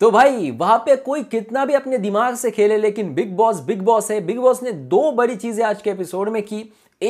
तो भाई वहां पे कोई कितना भी अपने दिमाग से खेले लेकिन बिग बॉस बिग बॉस है बिग बॉस ने दो बड़ी चीजें आज के एपिसोड में की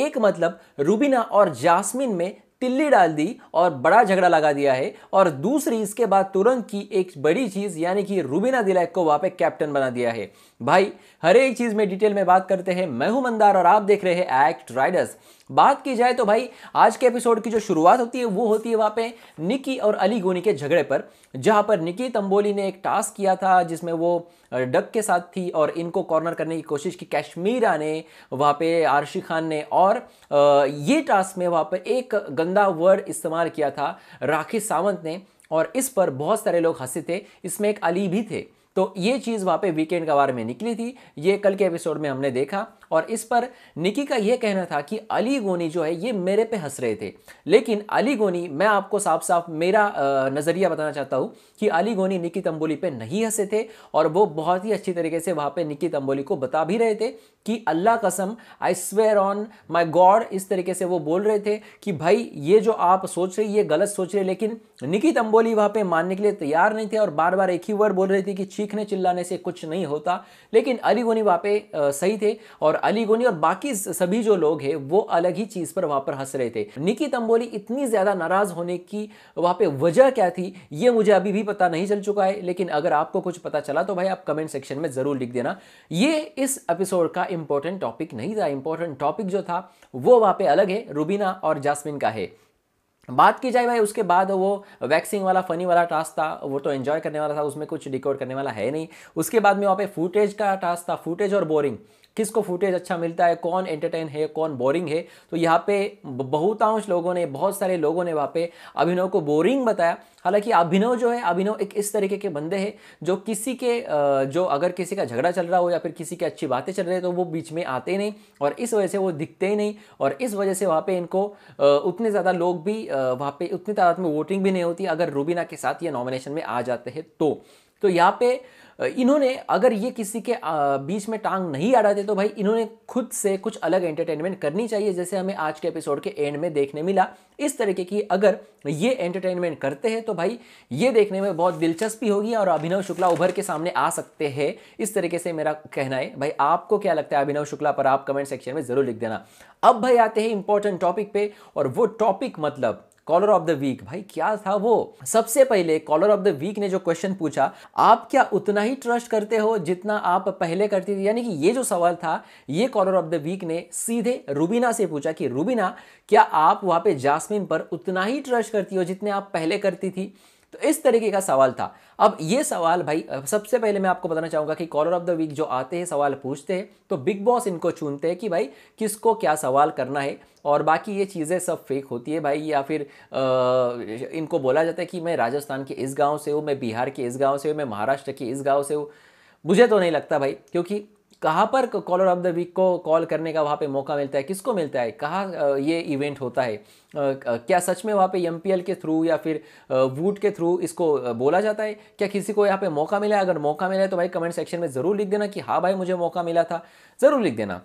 एक मतलब रूबीना और जास्मिन में तिल्ली डाल दी और बड़ा झगड़ा लगा दिया है और दूसरी इसके बाद तुरंत की एक बड़ी चीज़ यानी कि रूबीना दिलैक को वहाँ पे कैप्टन बना दिया है भाई हर एक चीज़ में डिटेल में बात करते हैं मैं हूं मंदार और आप देख रहे हैं एक्ट राइडर्स बात की जाए तो भाई आज के एपिसोड की जो शुरुआत होती है वो होती है वहाँ पे निकी और अली गोनी के झगड़े पर जहाँ पर निकी तंबोली ने एक टास्क किया था जिसमें वो डक के साथ थी और इनको कॉर्नर करने की कोशिश की कश्मीरा ने वहाँ पे आरशी खान ने और ये टास्क में वहाँ पर एक गंदा वर्ड इस्तेमाल किया था राखी सावंत ने और इस पर बहुत सारे लोग हंसे थे इसमें एक अली भी थे तो ये चीज़ वहाँ पे वीकेंड बारे में निकली थी ये कल के एपिसोड में हमने देखा और इस पर निकी का यह कहना था कि अली गोनी जो है ये मेरे पे हंस रहे थे लेकिन अली गोनी मैं आपको साफ साफ मेरा नज़रिया बताना चाहता हूँ कि अली गोनी निकी तंबोली पे नहीं हंसे थे और वो बहुत ही अच्छी तरीके से वहाँ पे निकी तंबोली को बता भी रहे थे कि अल्लाह कसम I swear on my God इस तरीके से वो बोल रहे थे कि भाई ये जो आप सोच रहे ये गलत सोच रहे लेकिन निकी तंबोली वहाँ पे मानने के लिए तैयार नहीं थे और बार बार एक ही वर्ड बोल रहे थे कि चीखने चिल्लाने से कुछ नहीं होता लेकिन अली गोनी वहाँ पे सही थे और अली गोनी और बाकी सभी जो लोग हैं वो अलग ही चीज़ पर वहां पर हंस रहे थे निकी तंबोली इतनी ज़्यादा नाराज़ होने की वहां पे वजह क्या थी ये मुझे अभी भी पता नहीं चल चुका है लेकिन अगर आपको कुछ पता चला तो भाई आप कमेंट सेक्शन में ज़रूर लिख देना ये इस एपिसोड का इंपॉर्टेंट टॉपिक नहीं था इंपॉर्टेंट टॉपिक जो था वो वहां पर अलग है रूबीना और जासमिन का है बात की जाए भाई उसके बाद वो वैक्सिंग वाला फनी वाला टास्क था वो तो एंजॉय करने वाला था उसमें कुछ डिकोड करने वाला है नहीं उसके बाद में वहाँ पे फुटेज का टास्क था फुटेज और बोरिंग किसको फुटेज अच्छा मिलता है कौन एंटरटेन है कौन बोरिंग है तो यहाँ पे बहुतांश लोगों ने बहुत सारे लोगों ने वहाँ पे अभिनव को बोरिंग बताया हालांकि अभिनव जो है अभिनव एक इस तरीके के बंदे हैं जो किसी के जो अगर किसी का झगड़ा चल रहा हो या फिर किसी की अच्छी बातें चल रही है तो वो बीच में आते ही नहीं और इस वजह से वो दिखते ही नहीं और इस वजह से वहाँ पर इनको उतने ज़्यादा लोग भी वहाँ पर उतनी तादाद में वोटिंग भी नहीं होती अगर रूबीना के साथ ये नॉमिनेशन में आ जाते हैं तो तो यहाँ पे इन्होंने अगर ये किसी के बीच में टांग नहीं अड़ाते तो भाई इन्होंने खुद से कुछ अलग एंटरटेनमेंट करनी चाहिए जैसे हमें आज के एपिसोड के एंड में देखने मिला इस तरीके की अगर ये एंटरटेनमेंट करते हैं तो भाई ये देखने में बहुत दिलचस्पी होगी और अभिनव शुक्ला उभर के सामने आ सकते हैं इस तरीके से मेरा कहना है भाई आपको क्या लगता है अभिनव शुक्ला पर आप कमेंट सेक्शन में ज़रूर लिख देना अब भाई आते हैं इंपॉर्टेंट टॉपिक पे और वो टॉपिक मतलब कॉलर ऑफ द वीक भाई क्या था वो सबसे पहले कॉलर ऑफ द वीक ने जो क्वेश्चन पूछा आप क्या उतना ही ट्रस्ट करते हो जितना आप पहले करते थे यानी कि ये जो सवाल था ये कॉलर ऑफ द वीक ने सीधे रूबीना से पूछा कि रूबीना क्या आप वहां पे जासमिन पर उतना ही ट्रस्ट करती हो जितने आप पहले करती थी तो इस तरीके का सवाल था अब ये सवाल भाई सबसे पहले मैं आपको बताना चाहूँगा कि कॉलर ऑफ द वीक जो आते हैं सवाल पूछते हैं तो बिग बॉस इनको चुनते हैं कि भाई किसको क्या सवाल करना है और बाकी ये चीज़ें सब फेक होती है भाई या फिर आ, इनको बोला जाता है कि मैं राजस्थान के इस गाँव से हूँ मैं बिहार के इस गाँव से हूँ मैं महाराष्ट्र के इस गाँव से हूँ मुझे तो नहीं लगता भाई क्योंकि कहाँ पर कॉलर ऑफ द वीक को कॉल करने का वहाँ पे मौका मिलता है किसको मिलता है कहाँ ये इवेंट होता है क्या सच में वहाँ पे एम के थ्रू या फिर वूट के थ्रू इसको बोला जाता है क्या किसी को यहाँ पे मौका मिला है अगर मौका मिला है तो भाई कमेंट सेक्शन में ज़रूर लिख देना कि हाँ भाई मुझे मौका मिला था ज़रूर लिख देना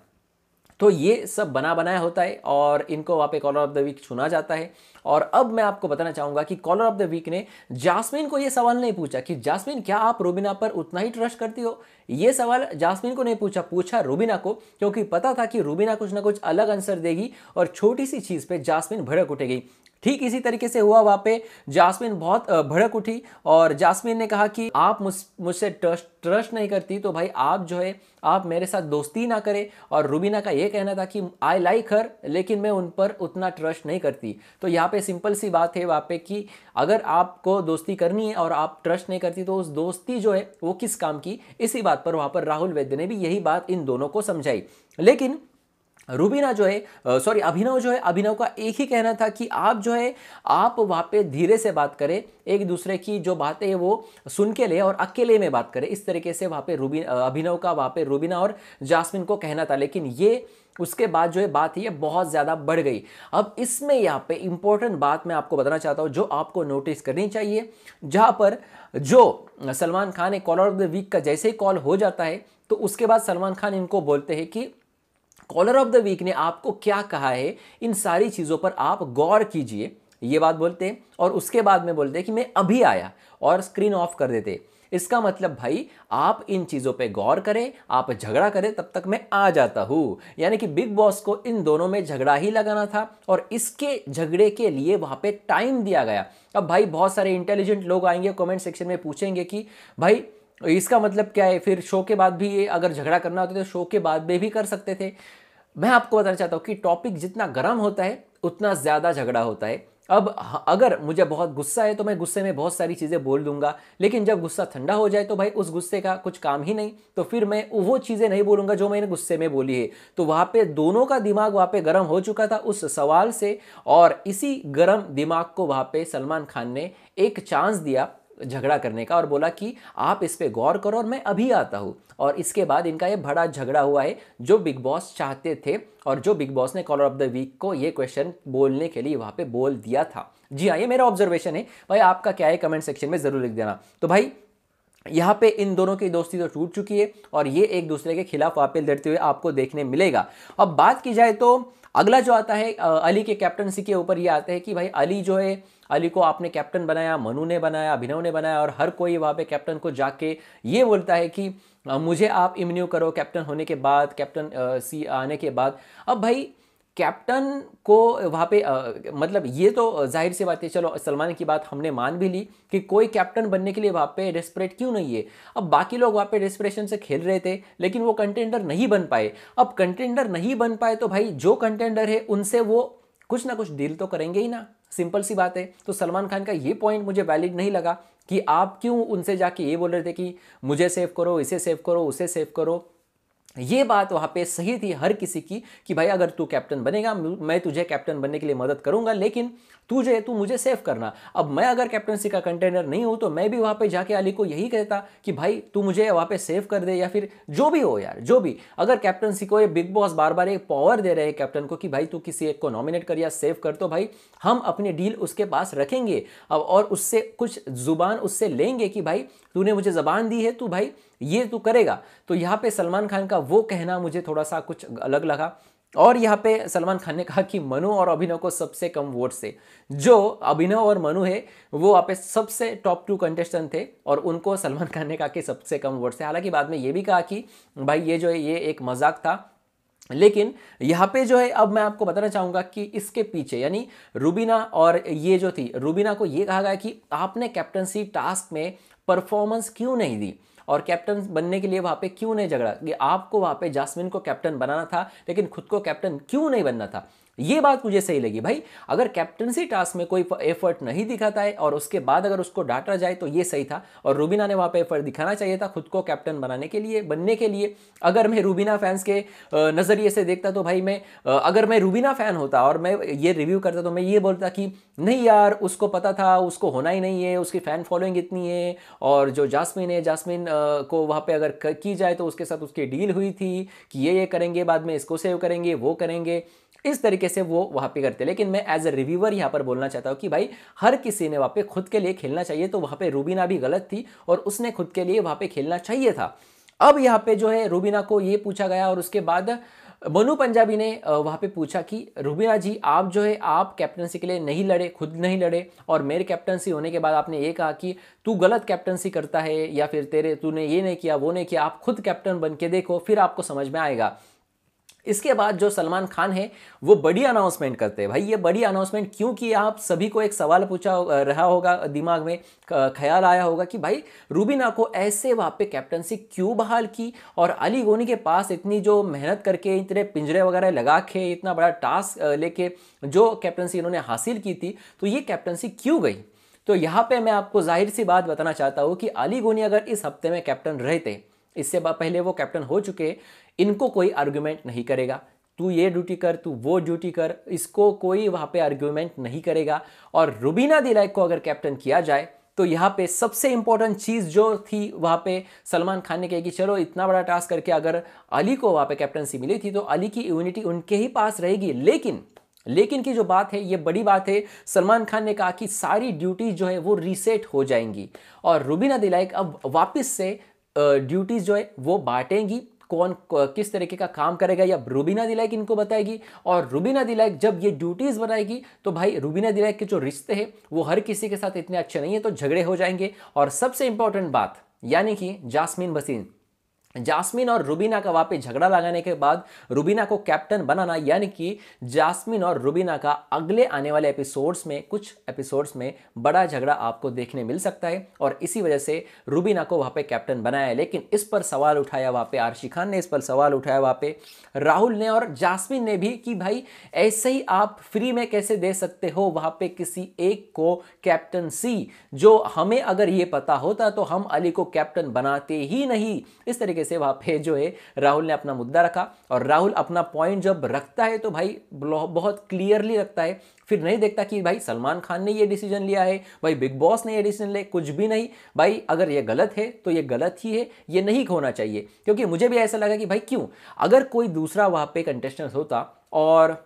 तो ये सब बना बनाया होता है और इनको वहाँ पे कॉलर ऑफ द वीक चुना जाता है और अब मैं आपको बताना चाहूंगा कि कॉलर ऑफ द वीक ने जासमिन को यह सवाल नहीं पूछा कि जासमिन क्या आप रोबिना पर उतना ही ट्रस्ट करती हो यह सवाल जासमिन को नहीं पूछा पूछा रूबिना को क्योंकि पता था कि रूबिना कुछ ना कुछ अलग आंसर देगी और छोटी सी चीज़ पर जासमिन भड़क उठेगी ठीक इसी तरीके से हुआ वहां पे जासमिन बहुत भड़क उठी और जासमिन ने कहा कि आप मुझ मुझसे ट्रस्ट ट्रस्ट नहीं करती तो भाई आप जो है आप मेरे साथ दोस्ती ना करें और रूबीना का ये कहना था कि आई लाइक हर लेकिन मैं उन पर उतना ट्रस्ट नहीं करती तो यहाँ पे सिंपल सी बात है वहाँ पे कि अगर आपको दोस्ती करनी है और आप ट्रस्ट नहीं करती तो उस दोस्ती जो है वो किस काम की इसी बात पर वहाँ पर राहुल वैद्य ने भी यही बात इन दोनों को समझाई लेकिन रूबीना जो है सॉरी अभिनव जो है अभिनव का एक ही कहना था कि आप जो है आप वहाँ पे धीरे से बात करें एक दूसरे की जो बातें वो सुन के ले और अकेले में बात करें इस तरीके से वहाँ पे रूबी अभिनव का वहाँ पे रूबीना और जासमिन को कहना था लेकिन ये उसके बाद जो है बात ये बहुत ज़्यादा बढ़ गई अब इसमें यहाँ पर इम्पोर्टेंट बात मैं आपको बताना चाहता हूँ जो आपको नोटिस करनी चाहिए जहाँ पर जो सलमान खान एक कॉलर ऑफ द वीक का जैसे ही कॉल हो जाता है तो उसके बाद सलमान खान इनको बोलते हैं कि कॉलर ऑफ द वीक ने आपको क्या कहा है इन सारी चीज़ों पर आप गौर कीजिए ये बात बोलते हैं और उसके बाद में बोलते हैं कि मैं अभी आया और स्क्रीन ऑफ कर देते इसका मतलब भाई आप इन चीज़ों पे गौर करें आप झगड़ा करें तब तक मैं आ जाता हूँ यानी कि बिग बॉस को इन दोनों में झगड़ा ही लगाना था और इसके झगड़े के लिए वहाँ पे टाइम दिया गया अब भाई बहुत सारे इंटेलिजेंट लोग आएंगे कमेंट सेक्शन में पूछेंगे कि भाई इसका मतलब क्या है फिर शो के बाद भी ये अगर झगड़ा करना होता तो शो के बाद में भी कर सकते थे मैं आपको बताना चाहता हूँ कि टॉपिक जितना गर्म होता है उतना ज़्यादा झगड़ा होता है अब अगर मुझे बहुत गुस्सा है तो मैं गुस्से में बहुत सारी चीज़ें बोल दूंगा लेकिन जब गुस्सा ठंडा हो जाए तो भाई उस गुस्से का कुछ काम ही नहीं तो फिर मैं वो चीज़ें नहीं बोलूंगा जो मैंने गुस्से में बोली है तो वहाँ पे दोनों का दिमाग वहाँ पे गर्म हो चुका था उस सवाल से और इसी गर्म दिमाग को वहाँ पे सलमान खान ने एक चांस दिया झगड़ा करने का और बोला कि आप इस पर गौर करो और मैं अभी आता हूँ और इसके बाद इनका ये बड़ा झगड़ा हुआ है जो बिग बॉस चाहते थे और जो बिग बॉस ने कॉलर ऑफ द वीक को ये क्वेश्चन बोलने के लिए वहाँ पे बोल दिया था जी हाँ ये मेरा ऑब्जर्वेशन है भाई आपका क्या है कमेंट सेक्शन में ज़रूर लिख देना तो भाई यहाँ पे इन दोनों की दोस्ती तो टूट चुकी है और ये एक दूसरे के खिलाफ वापस लड़ते हुए आपको देखने मिलेगा अब बात की जाए तो अगला जो आता है अली के कैप्टनसी के ऊपर ये आता है कि भाई अली जो है अली को आपने कैप्टन बनाया मनु ने बनाया अभिनव ने बनाया और हर कोई वहाँ पे कैप्टन को जाके ये बोलता है कि मुझे आप इम्यू करो कैप्टन होने के बाद कैप्टन सी आने के बाद अब भाई कैप्टन को वहाँ पे आ, मतलब ये तो जाहिर सी बात है चलो सलमान की बात हमने मान भी ली कि कोई कैप्टन बनने के लिए वहाँ पे डेस्परेट क्यों नहीं है अब बाकी लोग वहाँ पे डेस्परेशन से खेल रहे थे लेकिन वो कंटेंडर नहीं बन पाए अब कंटेंडर नहीं बन पाए तो भाई जो कंटेंडर है उनसे वो कुछ ना कुछ डील तो करेंगे ही ना सिंपल सी बात है तो सलमान खान का ये पॉइंट मुझे वैलिड नहीं लगा कि आप क्यों उनसे जाके ये बोल रहे थे कि मुझे सेव करो इसे सेव करो उसे सेव करो ये बात वहाँ पे सही थी हर किसी की कि भाई अगर तू कैप्टन बनेगा मैं तुझे कैप्टन बनने के लिए मदद करूँगा लेकिन तुझे तू मुझे सेव करना अब मैं अगर कैप्टनसी का कंटेनर नहीं हूँ तो मैं भी वहाँ पे जाके अली को यही कहता कि भाई तू मुझे वहाँ पे सेव कर दे या फिर जो भी हो यार जो भी अगर कैप्टनसी को ये बिग बॉस बार बार एक पावर दे रहे हैं कैप्टन को कि भाई तू किसी एक को नॉमिनेट कर या सेव कर तो भाई हम अपनी डील उसके पास रखेंगे अब और उससे कुछ जुबान उससे लेंगे कि भाई तूने मुझे ज़बान दी है तू भाई ये तू करेगा तो यहाँ पे सलमान खान का वो कहना मुझे थोड़ा सा कुछ अलग लगा और यहाँ पे सलमान खान ने कहा कि मनु और अभिनव को सबसे कम वोट से जो अभिनव और मनु है वो आप सबसे टॉप टू कंटेस्टेंट थे और उनको सलमान खान ने कहा कि सबसे कम वोट से हालांकि बाद में ये भी कहा कि भाई ये जो है ये एक मजाक था लेकिन यहाँ पे जो है अब मैं आपको बताना चाहूँगा कि इसके पीछे यानी रूबीना और ये जो थी रूबीना को ये कहा गया कि आपने कैप्टनसी टास्क में परफॉर्मेंस क्यों नहीं दी और कैप्टन बनने के लिए वहाँ पे क्यों नहीं झगड़ा कि आपको वहाँ पे जासमिन को कैप्टन बनाना था लेकिन खुद को कैप्टन क्यों नहीं बनना था ये बात मुझे सही लगी भाई अगर कैप्टनसी टास्क में कोई एफर्ट नहीं दिखाता है और उसके बाद अगर उसको डाटा जाए तो ये सही था और रूबीना ने वहाँ पे एफर्ट दिखाना चाहिए था खुद को कैप्टन बनाने के लिए बनने के लिए अगर मैं रूबीना फैंस के नज़रिए से देखता तो भाई मैं अगर मैं रूबीना फ़ैन होता और मैं ये रिव्यू करता तो मैं ये बोलता कि नहीं यार उसको पता था उसको होना ही नहीं है उसकी फ़ैन फॉलोइंग इतनी है और जो जासमिन है जासमिन को वहाँ पर अगर की जाए तो उसके साथ उसकी डील हुई थी कि ये ये करेंगे बाद में इसको सेव करेंगे वो करेंगे इस तरीके से वो वहाँ पे करते लेकिन मैं एज अ रिव्यूवर यहाँ पर बोलना चाहता हूँ कि भाई हर किसी ने वहाँ पे खुद के लिए खेलना चाहिए तो वहाँ पे रूबीना भी गलत थी और उसने खुद के लिए वहाँ पे खेलना चाहिए था अब यहाँ पे जो है रूबीना को ये पूछा गया और उसके बाद मनु पंजाबी ने वहाँ पे पूछा कि रूबीना जी आप जो है आप कैप्टनसी के लिए नहीं लड़े खुद नहीं लड़े और मेरे कैप्टनसी होने के बाद आपने ये कहा कि तू गलत कैप्टनसी करता है या फिर तेरे तूने ये नहीं किया वो नहीं किया आप खुद कैप्टन बन के देखो फिर आपको समझ में आएगा इसके बाद जो सलमान खान है वो बड़ी अनाउंसमेंट करते हैं भाई ये बड़ी अनाउंसमेंट क्यों की आप सभी को एक सवाल पूछा रहा होगा दिमाग में ख्याल आया होगा कि भाई रूबीना को ऐसे वहाँ पे कैप्टनसी क्यों बहाल की और अली गोनी के पास इतनी जो मेहनत करके इतने पिंजरे वगैरह लगा के इतना बड़ा टास्क लेके जो कैप्टनसी इन्होंने हासिल की थी तो ये कैप्टनसी क्यों गई तो यहाँ पे मैं आपको जाहिर सी बात बताना चाहता हूँ कि अली गोनी अगर इस हफ्ते में कैप्टन रहते इससे पहले वो कैप्टन हो चुके इनको कोई आर्ग्यूमेंट नहीं करेगा तू ये ड्यूटी कर तू वो ड्यूटी कर इसको कोई वहाँ पे आर्ग्यूमेंट नहीं करेगा और रुबीना दिलाइक को अगर कैप्टन किया जाए तो यहाँ पे सबसे इंपॉर्टेंट चीज़ जो थी वहाँ पे सलमान खान ने कही कि चलो इतना बड़ा टास्क करके अगर अली को वहाँ पे कैप्टनसी मिली थी तो अली की इम्यूनिटी उनके ही पास रहेगी लेकिन लेकिन की जो बात है ये बड़ी बात है सलमान खान ने कहा कि सारी ड्यूटी जो है वो रीसेट हो जाएंगी और रुबीना दिलाइक अब वापस से ड्यूटीज़ जो है वो बांटेंगी कौन किस तरीके का काम करेगा या रूबीना दिलैक इनको बताएगी और रूबीना दिलैक जब ये ड्यूटीज़ बनाएगी तो भाई रूबीना दिलैक के जो रिश्ते हैं वो हर किसी के साथ इतने अच्छे नहीं है तो झगड़े हो जाएंगे और सबसे इंपॉर्टेंट बात यानी कि जासमिन बसीन जासमिन और रूबीना का पे झगड़ा लगाने के बाद रूबीना को कैप्टन बनाना यानी कि जासमिन और रूबीना का अगले आने वाले एपिसोड्स में कुछ एपिसोड्स में बड़ा झगड़ा आपको देखने मिल सकता है और इसी वजह से रूबीना को वहाँ पे कैप्टन बनाया है लेकिन इस पर सवाल उठाया वहाँ पे आरशी खान ने इस पर सवाल उठाया वहाँ पे राहुल ने और जासमिन ने भी कि भाई ऐसे ही आप फ्री में कैसे दे सकते हो वहाँ पर किसी एक को कैप्टनसी जो हमें अगर ये पता होता तो हम अली को कैप्टन बनाते ही नहीं इस तरीके से वहाँ पे जो है राहुल ने अपना मुद्दा रखा और राहुल अपना पॉइंट जब रखता है तो भाई बहुत क्लियरली रखता है फिर नहीं देखता कि भाई सलमान खान ने ये डिसीजन लिया है भाई बिग बॉस ने ये डिसीजन ले कुछ भी नहीं भाई अगर ये गलत है तो ये गलत ही है ये नहीं होना चाहिए क्योंकि मुझे भी ऐसा लगा कि भाई क्यों अगर कोई दूसरा वहाँ पे कंटेस्टेंट होता और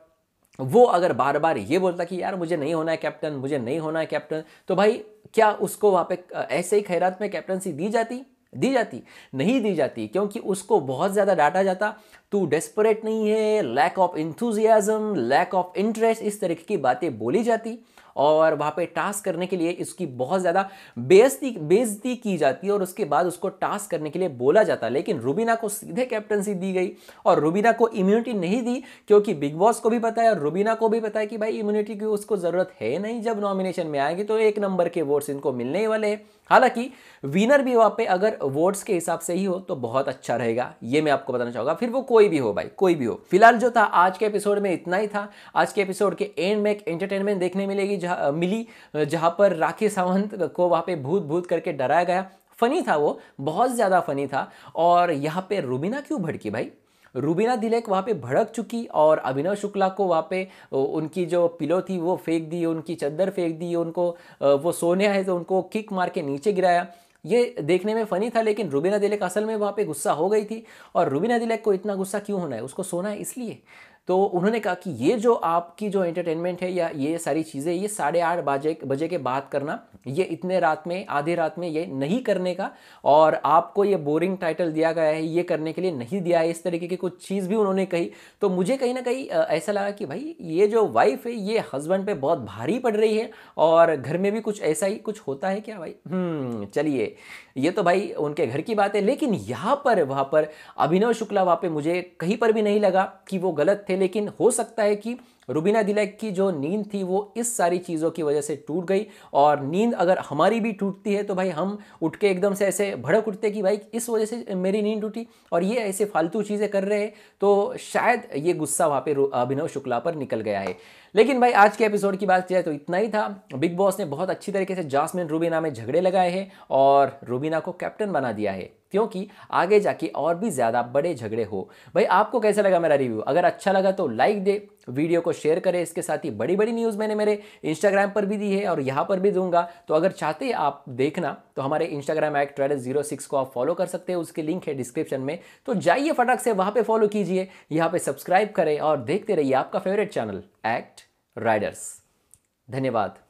वो अगर बार बार ये बोलता कि यार मुझे नहीं होना है कैप्टन मुझे नहीं होना है कैप्टन तो भाई क्या उसको वहाँ पे ऐसे ही खैरात में कैप्टनसी दी जाती दी जाती नहीं दी जाती क्योंकि उसको बहुत ज़्यादा डाटा जाता तू डेस्परेट नहीं है lack of enthusiasm lack of interest इस तरीके की बातें बोली जाती और वहाँ पे टास्क करने के लिए इसकी बहुत ज़्यादा बेजती बेजती की जाती है और उसके बाद उसको टास्क करने के लिए बोला जाता है लेकिन रूबीना को सीधे कैप्टनसी दी गई और रूबीना को इम्यूनिटी नहीं दी क्योंकि बिग बॉस को भी पता है और रूबीना को भी पता है कि भाई इम्यूनिटी की उसको ज़रूरत है नहीं जब नॉमिनेशन में आएगी तो एक नंबर के वोट्स इनको मिलने ही वाले हैं हालांकि विनर भी वहाँ पे अगर वोट्स के हिसाब से ही हो तो बहुत अच्छा रहेगा ये मैं आपको बताना चाहूँगा फिर वो कोई भी हो भाई कोई भी हो फिलहाल जो था आज के एपिसोड में इतना ही था आज के एपिसोड के एंड में एक एंटरटेनमेंट देखने मिलेगी जहाँ मिली जहाँ पर राखी सावंत को वहाँ पे भूत भूत करके डराया गया फनी था वो बहुत ज़्यादा फनी था और यहाँ पे रूबीना क्यों भड़की भाई रूबीना दिलेक वहाँ पे भड़क चुकी और अभिनव शुक्ला को वहाँ पे उनकी जो पिलो थी वो फेंक दी उनकी चद्दर फेंक दी उनको वो सोने आए तो उनको किक मार के नीचे गिराया ये देखने में फ़नी था लेकिन रूबीना दिलेक असल में वहाँ पे गुस्सा हो गई थी और रूबीना दिलेक को इतना गुस्सा क्यों होना है उसको सोना है इसलिए तो उन्होंने कहा कि ये जो आपकी जो एंटरटेनमेंट है या ये सारी चीज़ें ये साढ़े आठ बजे बजे के बाद करना ये इतने रात में आधी रात में ये नहीं करने का और आपको ये बोरिंग टाइटल दिया गया है ये करने के लिए नहीं दिया है इस तरीके की कुछ चीज़ भी उन्होंने कही तो मुझे कहीं ना कहीं ऐसा लगा कि भाई ये जो वाइफ है ये हस्बैंड पे बहुत भारी पड़ रही है और घर में भी कुछ ऐसा ही कुछ होता है क्या भाई हम्म, चलिए ये तो भाई उनके घर की बात है लेकिन यहाँ पर वहाँ पर अभिनव शुक्ला वहाँ पर मुझे कहीं पर भी नहीं लगा कि वो गलत थे लेकिन हो सकता है कि रुबीना दिलैक की जो नींद थी वो इस सारी चीज़ों की वजह से टूट गई और नींद अगर हमारी भी टूटती है तो भाई हम उठ के एकदम से ऐसे भड़क उठते कि भाई इस वजह से मेरी नींद टूटी और ये ऐसे फालतू चीज़ें कर रहे हैं तो शायद ये गुस्सा वहाँ पे अभिनव शुक्ला पर निकल गया है लेकिन भाई आज के एपिसोड की बात किया तो इतना ही था बिग बॉस ने बहुत अच्छी तरीके से जासमिन रूबीना में झगड़े लगाए हैं और रूबीना को कैप्टन बना दिया है क्योंकि आगे जाके और भी ज़्यादा बड़े झगड़े हो भाई आपको कैसा लगा मेरा रिव्यू अगर अच्छा लगा तो लाइक दे वीडियो को शेयर करें इसके साथ ही बड़ी बड़ी न्यूज़ मैंने मेरे इंस्टाग्राम पर भी दी है और यहाँ पर भी दूंगा तो अगर चाहते हैं आप देखना तो हमारे Instagram at trader zero six को आप फॉलो कर सकते हैं उसकी लिंक है डिस्क्रिप्शन में तो जाइए फटाक से वहाँ पर फॉलो कीजिए यहाँ पर सब्सक्राइब करें और देखते रहिए आपका फेवरेट चैनल एक्ट राइडर्स धन्यवाद